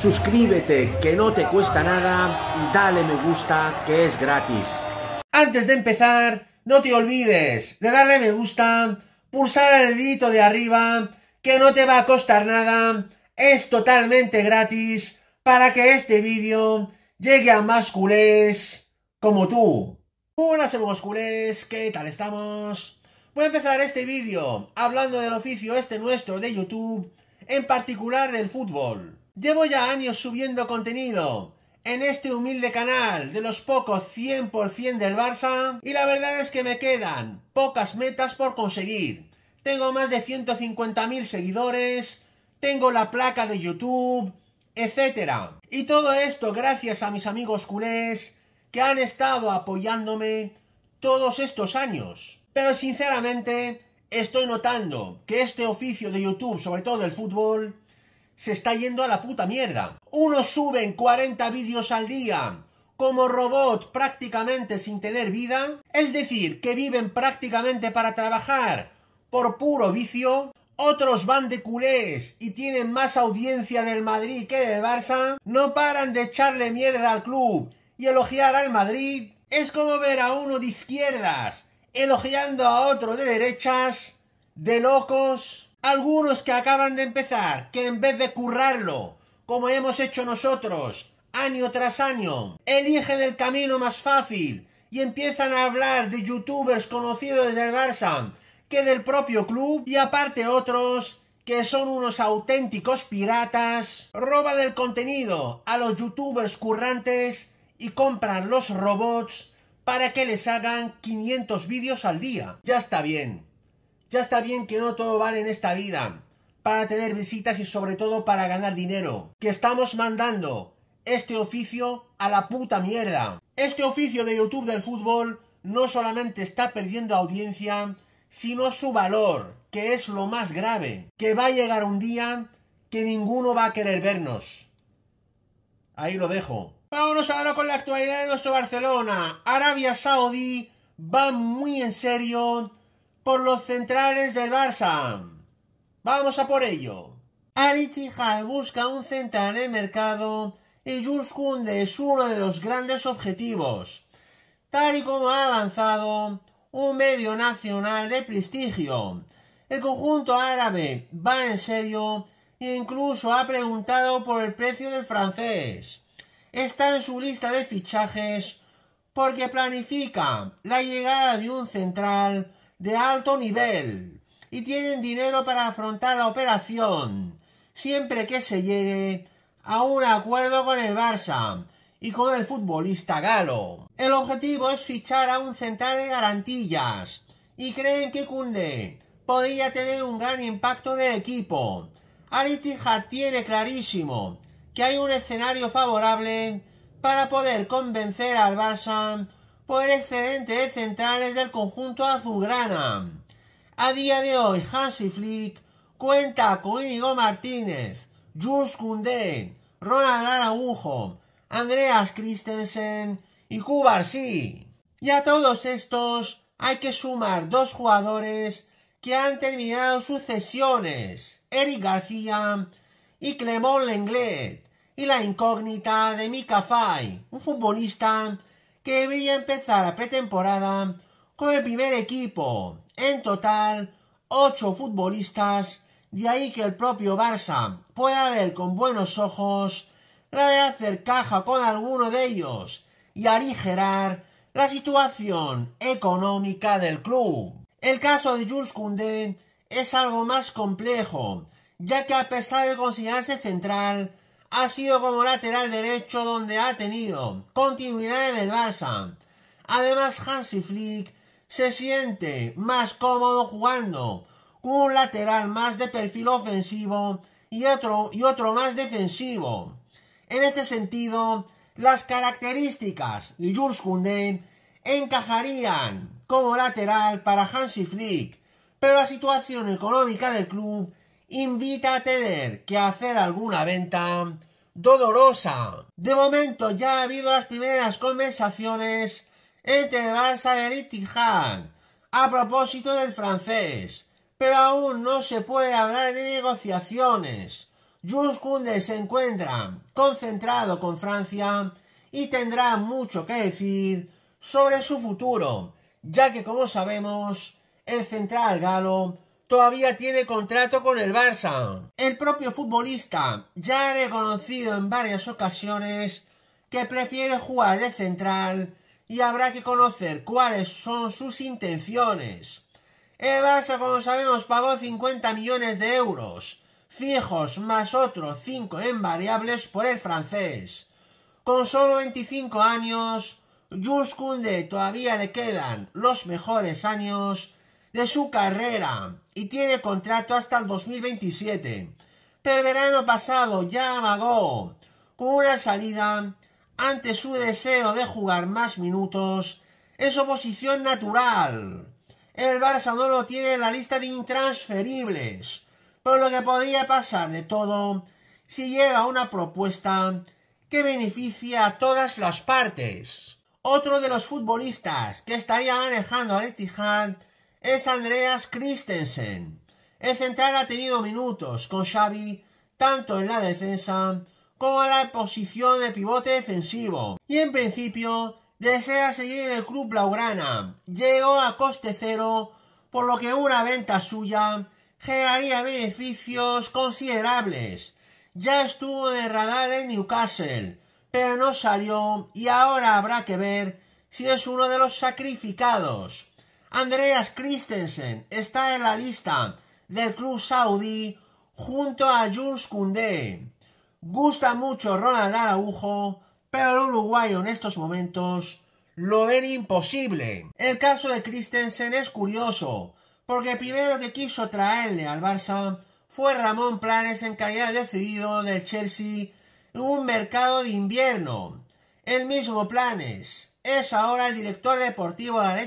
suscríbete que no te cuesta nada y dale me gusta que es gratis. Antes de empezar, no te olvides de darle me gusta, pulsar el dedito de arriba, que no te va a costar nada, es totalmente gratis para que este vídeo llegue a más culés como tú. Hola somos culés, ¿qué tal estamos? Voy a empezar este vídeo hablando del oficio este nuestro de YouTube, en particular del fútbol. Llevo ya años subiendo contenido en este humilde canal de los pocos 100% del Barça y la verdad es que me quedan pocas metas por conseguir. Tengo más de 150.000 seguidores, tengo la placa de YouTube, etc. Y todo esto gracias a mis amigos culés que han estado apoyándome todos estos años. Pero sinceramente estoy notando que este oficio de YouTube, sobre todo el fútbol, se está yendo a la puta mierda. Unos suben 40 vídeos al día como robot prácticamente sin tener vida, es decir, que viven prácticamente para trabajar por puro vicio, otros van de culés y tienen más audiencia del Madrid que del Barça, no paran de echarle mierda al club y elogiar al Madrid, es como ver a uno de izquierdas elogiando a otro de derechas, de locos, algunos que acaban de empezar, que en vez de currarlo, como hemos hecho nosotros, año tras año, eligen el camino más fácil y empiezan a hablar de youtubers conocidos del Barça que del propio club y aparte otros que son unos auténticos piratas, roban el contenido a los youtubers currantes y compran los robots para que les hagan 500 vídeos al día. Ya está bien. Ya está bien que no todo vale en esta vida. Para tener visitas y sobre todo para ganar dinero. Que estamos mandando este oficio a la puta mierda. Este oficio de YouTube del fútbol no solamente está perdiendo audiencia, sino su valor, que es lo más grave. Que va a llegar un día que ninguno va a querer vernos. Ahí lo dejo. Vámonos ahora con la actualidad de nuestro Barcelona. Arabia Saudí va muy en serio por los centrales del Barça. Vamos a por ello. Chihal busca un central en mercado y Jules es uno de los grandes objetivos. Tal y como ha avanzado un medio nacional de prestigio, el conjunto árabe va en serio e incluso ha preguntado por el precio del francés. Está en su lista de fichajes porque planifica la llegada de un central de alto nivel y tienen dinero para afrontar la operación, siempre que se llegue a un acuerdo con el Barça y con el futbolista galo. El objetivo es fichar a un central de garantías y creen que Kunde podría tener un gran impacto del equipo. Alitija tiene clarísimo que hay un escenario favorable para poder convencer al Barça por de centrales del conjunto azulgrana. A día de hoy, Hansi Flick cuenta con Íñigo Martínez, Jules Koundé, Ronald Araujo, Andreas Christensen y sí Y a todos estos hay que sumar dos jugadores que han terminado sus cesiones, Eric García y Clemón Lenglet, y la incógnita de Mika Fay, un futbolista que debería empezar la pretemporada con el primer equipo. En total, ocho futbolistas, de ahí que el propio Barça pueda ver con buenos ojos la de hacer caja con alguno de ellos y aligerar la situación económica del club. El caso de Jules Koundé es algo más complejo, ya que a pesar de considerarse central, ha sido como lateral derecho donde ha tenido continuidad en el Barça. Además, Hansi Flick se siente más cómodo jugando con un lateral más de perfil ofensivo y otro, y otro más defensivo. En este sentido, las características de Jules Koundé encajarían como lateral para Hansi Flick, pero la situación económica del club invita a tener que hacer alguna venta dolorosa. De momento ya ha habido las primeras conversaciones entre Barça y Tiján a propósito del francés, pero aún no se puede hablar de negociaciones. Jules Koundé se encuentra concentrado con Francia y tendrá mucho que decir sobre su futuro, ya que como sabemos, el central galo todavía tiene contrato con el Barça. El propio futbolista ya ha reconocido en varias ocasiones que prefiere jugar de central y habrá que conocer cuáles son sus intenciones. El Barça, como sabemos, pagó 50 millones de euros, fijos más otros 5 en variables por el francés. Con solo 25 años, Jules todavía le quedan los mejores años de su carrera y tiene contrato hasta el 2027. Pero el verano pasado ya amagó con una salida ante su deseo de jugar más minutos en su posición natural. El Barça no lo tiene en la lista de intransferibles, por lo que podría pasar de todo si llega una propuesta que beneficia a todas las partes. Otro de los futbolistas que estaría manejando a Etihad es Andreas Christensen. El central ha tenido minutos con Xavi, tanto en la defensa como en la posición de pivote defensivo. Y en principio desea seguir en el club blaugrana. Llegó a coste cero, por lo que una venta suya generaría beneficios considerables. Ya estuvo de radar en Newcastle, pero no salió y ahora habrá que ver si es uno de los sacrificados. Andreas Christensen está en la lista del club saudí junto a Jules Koundé. Gusta mucho Ronald Araujo, pero el uruguayo en estos momentos lo ven imposible. El caso de Christensen es curioso, porque primero que quiso traerle al Barça fue Ramón Planes en calidad decidido del Chelsea en un mercado de invierno. El mismo Planes es ahora el director deportivo de al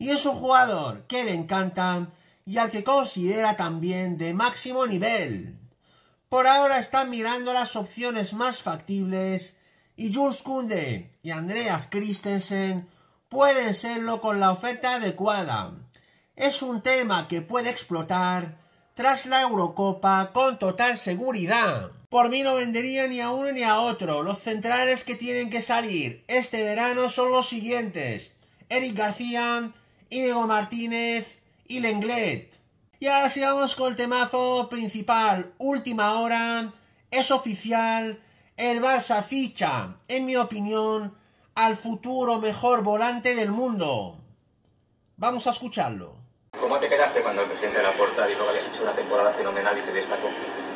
y es un jugador que le encanta y al que considera también de máximo nivel. Por ahora están mirando las opciones más factibles y Jules Kunde y Andreas Christensen pueden serlo con la oferta adecuada. Es un tema que puede explotar tras la Eurocopa con total seguridad. Por mí no vendería ni a uno ni a otro. Los centrales que tienen que salir este verano son los siguientes. Eric García, Diego Martínez y Lenglet. Y ahora sigamos con el temazo principal, última hora, es oficial, el Barça ficha, en mi opinión, al futuro mejor volante del mundo. Vamos a escucharlo. ¿Cómo te quedaste cuando el presidente de la Puerta dijo que habías hecho una temporada fenomenal y te destacó?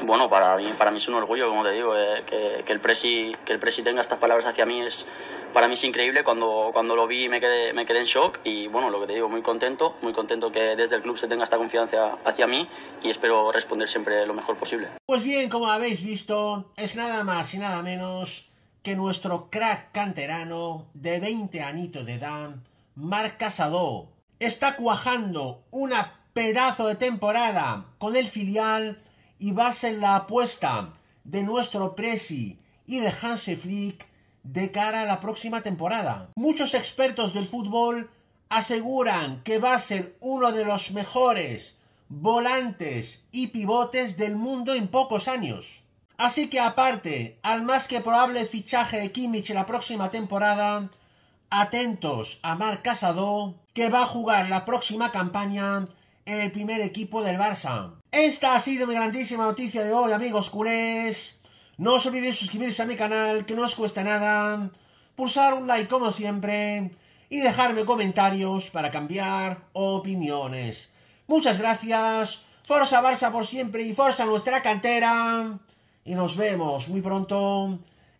Bueno, para mí, para mí es un orgullo, como te digo, eh, que, el presi, que el presi tenga estas palabras hacia mí es, para mí es increíble. Cuando, cuando lo vi me quedé, me quedé en shock y bueno, lo que te digo, muy contento, muy contento que desde el club se tenga esta confianza hacia mí y espero responder siempre lo mejor posible. Pues bien, como habéis visto, es nada más y nada menos que nuestro crack canterano de 20 anitos de edad, Marc Casado, está cuajando una pedazo de temporada con el filial y va a ser la apuesta de nuestro Presi y de Hans Flick de cara a la próxima temporada. Muchos expertos del fútbol aseguran que va a ser uno de los mejores volantes y pivotes del mundo en pocos años. Así que aparte al más que probable fichaje de Kimmich la próxima temporada, Atentos a Marc Casado, que va a jugar la próxima campaña en el primer equipo del Barça. Esta ha sido mi grandísima noticia de hoy, amigos culés. No os olvidéis suscribirse a mi canal, que no os cuesta nada. Pulsar un like como siempre. Y dejarme comentarios para cambiar opiniones. Muchas gracias. Forza Barça por siempre y Forza nuestra cantera. Y nos vemos muy pronto